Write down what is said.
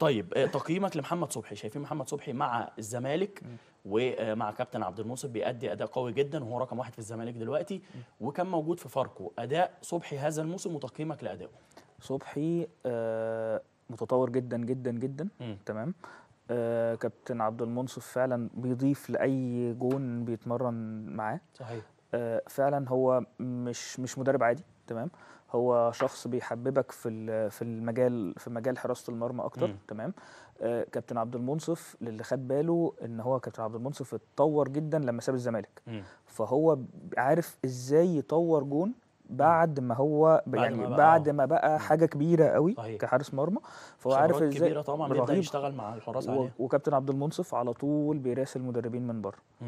طيب آه، تقييمك لمحمد صبحي شايفين محمد صبحي مع الزمالك ومع كابتن عبد المنصف بيأدي اداء قوي جدا وهو رقم واحد في الزمالك دلوقتي وكان موجود في فاركو اداء صبحي هذا الموسم وتقييمك لادائه صبحي آه، متطور جدا جدا جدا تمام آه كابتن عبد المنصف فعلا بيضيف لاي جون بيتمرن معاه صحيح آه، فعلا هو مش مش مدرب عادي تمام هو شخص بيحببك في في المجال في مجال حراسه المرمى اكتر م. تمام آه، كابتن عبد المنصف للي خد باله ان هو كابتن عبد المنصف اتطور جدا لما ساب الزمالك م. فهو عارف ازاي يطور جون بعد ما هو بعد يعني ما بعد آه. ما بقى حاجه كبيره قوي صحيح. كحارس مرمى فهو عارف ازاي كبيره طبعا بيبدا يشتغل مع الحراس عليها وكابتن عبد المنصف على طول بيراسل المدربين من بره